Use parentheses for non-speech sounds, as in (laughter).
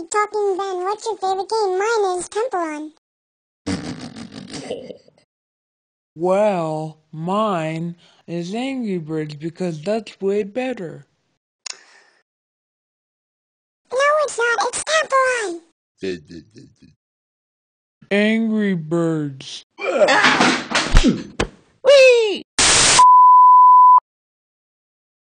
keep talking Ben, what's your favorite game? Mine is Temple Run. well, mine is Angry Birds because that's way better. No, it's not. It's Temple Run. Angry Birds. (laughs)